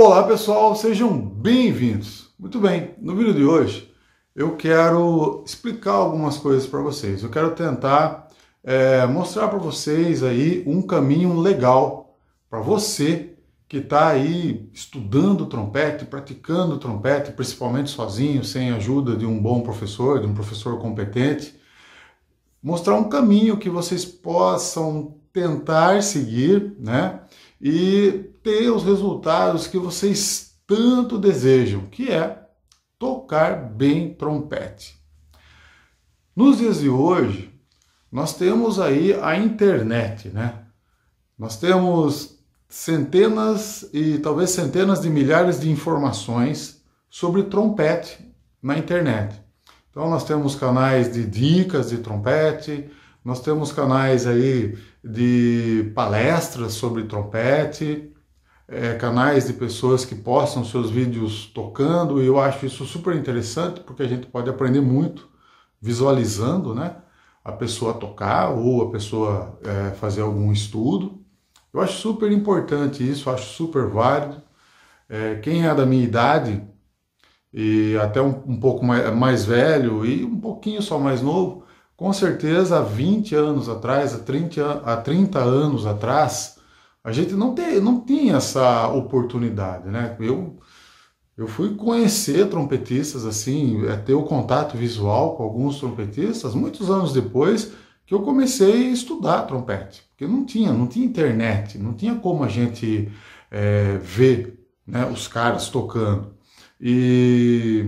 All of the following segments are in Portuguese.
Olá pessoal, sejam bem-vindos. Muito bem, no vídeo de hoje eu quero explicar algumas coisas para vocês. Eu quero tentar é, mostrar para vocês aí um caminho legal para você que está aí estudando trompete, praticando trompete, principalmente sozinho, sem ajuda de um bom professor, de um professor competente, mostrar um caminho que vocês possam tentar seguir, né? E ter os resultados que vocês tanto desejam, que é tocar bem trompete. Nos dias de hoje, nós temos aí a internet, né? Nós temos centenas e talvez centenas de milhares de informações sobre trompete na internet. Então nós temos canais de dicas de trompete, nós temos canais aí de palestras sobre trompete, é, canais de pessoas que postam seus vídeos tocando, e eu acho isso super interessante, porque a gente pode aprender muito visualizando né, a pessoa tocar ou a pessoa é, fazer algum estudo. Eu acho super importante isso, acho super válido. É, quem é da minha idade e até um, um pouco mais, mais velho e um pouquinho só mais novo, com certeza há 20 anos atrás, há 30, há 30 anos atrás, a gente não, tem, não tinha essa oportunidade, né? Eu, eu fui conhecer trompetistas assim, é, ter o contato visual com alguns trompetistas muitos anos depois que eu comecei a estudar trompete, porque não tinha, não tinha internet, não tinha como a gente é, ver né, os caras tocando. E,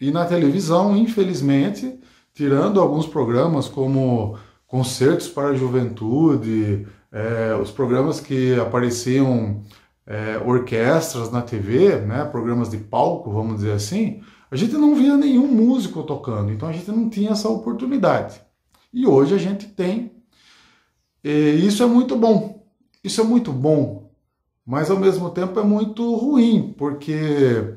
e na televisão, infelizmente, tirando alguns programas como concertos para a juventude, é, os programas que apareciam é, orquestras na TV, né, programas de palco, vamos dizer assim, a gente não via nenhum músico tocando, então a gente não tinha essa oportunidade. E hoje a gente tem. E isso é muito bom. Isso é muito bom, mas ao mesmo tempo é muito ruim, porque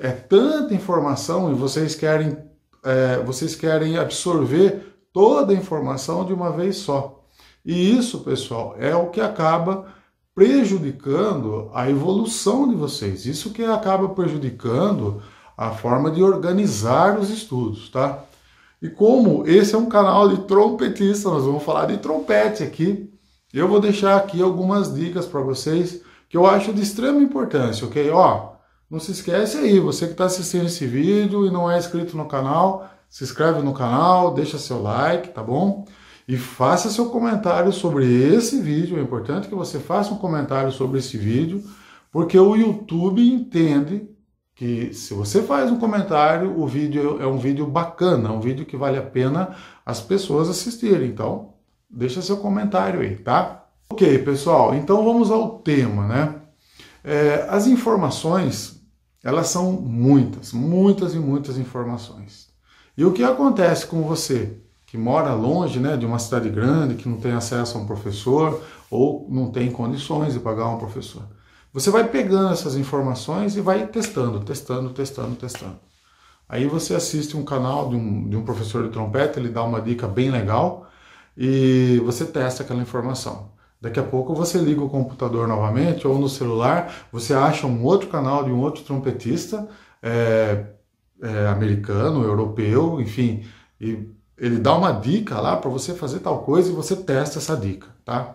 é tanta informação e vocês querem é, vocês querem absorver toda a informação de uma vez só. E isso, pessoal, é o que acaba prejudicando a evolução de vocês. Isso que acaba prejudicando a forma de organizar os estudos, tá? E como esse é um canal de trompetista, nós vamos falar de trompete aqui. Eu vou deixar aqui algumas dicas para vocês que eu acho de extrema importância, ok? Ó, não se esquece aí, você que está assistindo esse vídeo e não é inscrito no canal, se inscreve no canal, deixa seu like, tá bom? e faça seu comentário sobre esse vídeo. É importante que você faça um comentário sobre esse vídeo, porque o YouTube entende que se você faz um comentário, o vídeo é um vídeo bacana, é um vídeo que vale a pena as pessoas assistirem. Então, deixa seu comentário aí, tá? Ok, pessoal, então vamos ao tema, né? É, as informações, elas são muitas, muitas e muitas informações. E o que acontece com você? que mora longe né, de uma cidade grande, que não tem acesso a um professor ou não tem condições de pagar um professor. Você vai pegando essas informações e vai testando, testando, testando, testando. Aí você assiste um canal de um, de um professor de trompete, ele dá uma dica bem legal e você testa aquela informação. Daqui a pouco você liga o computador novamente ou no celular, você acha um outro canal de um outro trompetista é, é, americano, europeu, enfim, e ele dá uma dica lá para você fazer tal coisa e você testa essa dica, tá?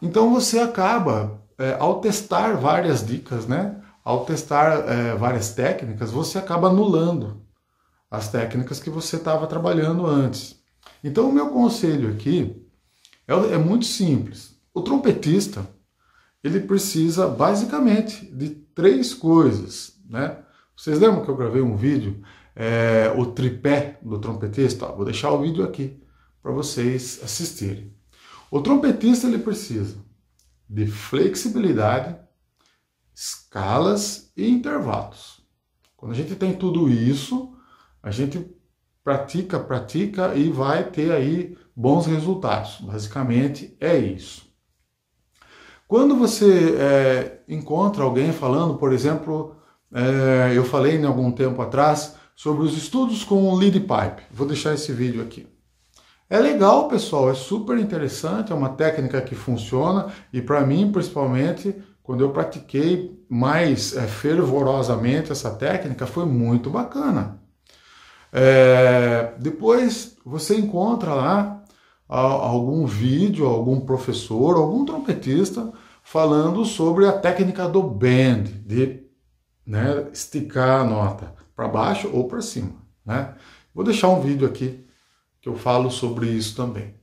Então você acaba, é, ao testar várias dicas, né? Ao testar é, várias técnicas, você acaba anulando as técnicas que você estava trabalhando antes. Então o meu conselho aqui é, é muito simples. O trompetista ele precisa basicamente de três coisas, né? Vocês lembram que eu gravei um vídeo é, o tripé do trompetista. vou deixar o vídeo aqui para vocês assistirem. O trompetista ele precisa de flexibilidade, escalas e intervalos. Quando a gente tem tudo isso, a gente pratica, pratica e vai ter aí bons resultados. Basicamente é isso. Quando você é, encontra alguém falando, por exemplo, é, eu falei em algum tempo atrás sobre os estudos com o lead pipe. Vou deixar esse vídeo aqui. É legal, pessoal, é super interessante, é uma técnica que funciona e para mim, principalmente, quando eu pratiquei mais é, fervorosamente essa técnica, foi muito bacana. É, depois você encontra lá algum vídeo, algum professor, algum trompetista falando sobre a técnica do bend, de né, esticar a nota para baixo ou para cima. Né? Vou deixar um vídeo aqui que eu falo sobre isso também.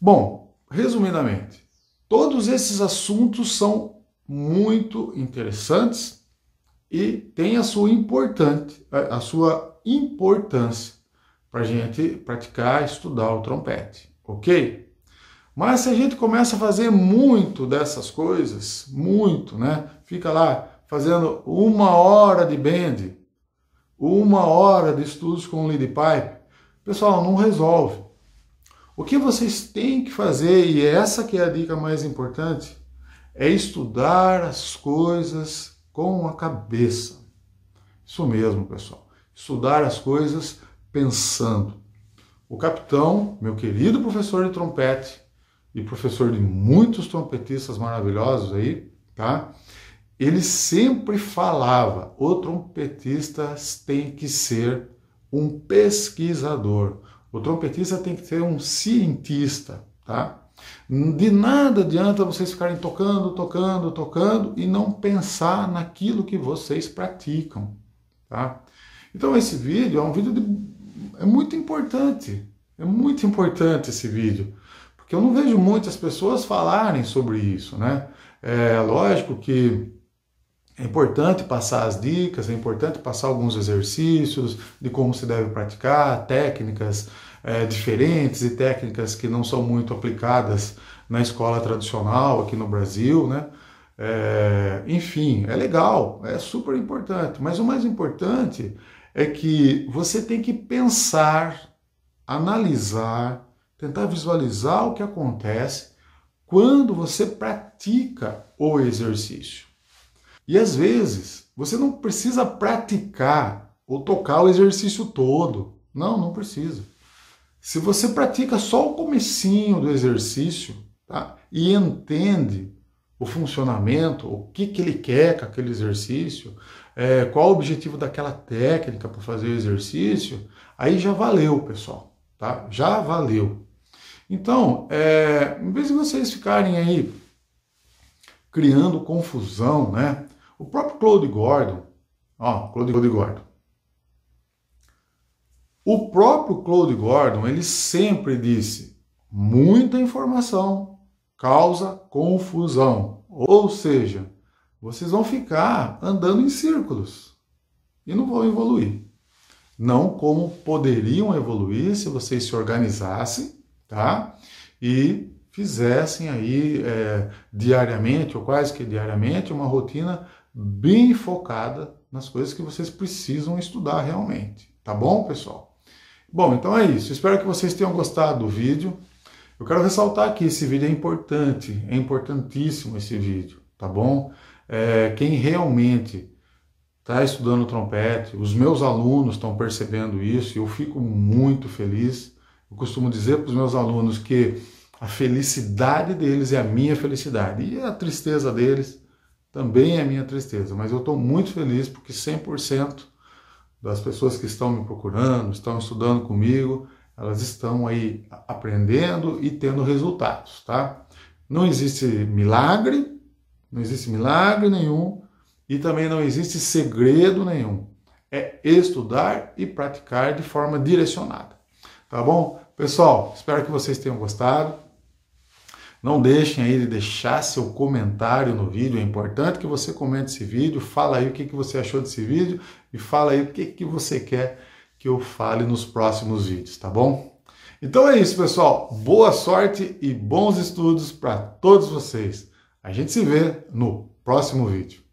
Bom, resumidamente, todos esses assuntos são muito interessantes e têm a sua importante, eh, a sua importância para a gente praticar, estudar o trompete, ok? Mas se a gente começa a fazer muito dessas coisas, muito, né? Fica lá fazendo uma hora de bend, uma hora de estudos com o lead pipe, pessoal, não resolve. O que vocês têm que fazer, e é essa que é a dica mais importante, é estudar as coisas com a cabeça. Isso mesmo, pessoal. Estudar as coisas pensando. O capitão, meu querido professor de trompete e professor de muitos trompetistas maravilhosos aí, tá? ele sempre falava: o trompetista tem que ser um pesquisador, o trompetista tem que ser um cientista, tá? De nada adianta vocês ficarem tocando, tocando, tocando e não pensar naquilo que vocês praticam, tá? Então esse vídeo é um vídeo de... é muito importante, é muito importante esse vídeo, porque eu não vejo muitas pessoas falarem sobre isso, né? É lógico que é importante passar as dicas, é importante passar alguns exercícios de como se deve praticar, técnicas é, diferentes e técnicas que não são muito aplicadas na escola tradicional aqui no Brasil, né? É, enfim, é legal, é super importante, mas o mais importante é que você tem que pensar, analisar, tentar visualizar o que acontece quando você pratica o exercício. E às vezes, você não precisa praticar ou tocar o exercício todo. Não, não precisa. Se você pratica só o comecinho do exercício tá? e entende o funcionamento, o que, que ele quer com aquele exercício, é, qual o objetivo daquela técnica para fazer o exercício, aí já valeu, pessoal. Tá? Já valeu. Então, é, em vez de vocês ficarem aí criando confusão, né? O próprio Claude Gordon, ó, Claude, Claude Gordon. O próprio Claude Gordon, ele sempre disse: muita informação causa confusão. Ou seja, vocês vão ficar andando em círculos e não vão evoluir. Não como poderiam evoluir se vocês se organizassem, tá? E fizessem aí é, diariamente, ou quase que diariamente, uma rotina bem focada nas coisas que vocês precisam estudar realmente. Tá bom, pessoal? Bom, então é isso. Espero que vocês tenham gostado do vídeo. Eu quero ressaltar que esse vídeo é importante, é importantíssimo esse vídeo, tá bom? É, quem realmente está estudando trompete, os meus alunos estão percebendo isso e eu fico muito feliz. Eu costumo dizer para os meus alunos que a felicidade deles é a minha felicidade e a tristeza deles também é minha tristeza, mas eu estou muito feliz porque 100% das pessoas que estão me procurando, estão estudando comigo, elas estão aí aprendendo e tendo resultados, tá? Não existe milagre, não existe milagre nenhum e também não existe segredo nenhum. É estudar e praticar de forma direcionada, tá bom? Pessoal, espero que vocês tenham gostado. Não deixem aí de deixar seu comentário no vídeo, é importante que você comente esse vídeo, fala aí o que, que você achou desse vídeo e fala aí o que, que você quer que eu fale nos próximos vídeos, tá bom? Então é isso, pessoal. Boa sorte e bons estudos para todos vocês. A gente se vê no próximo vídeo.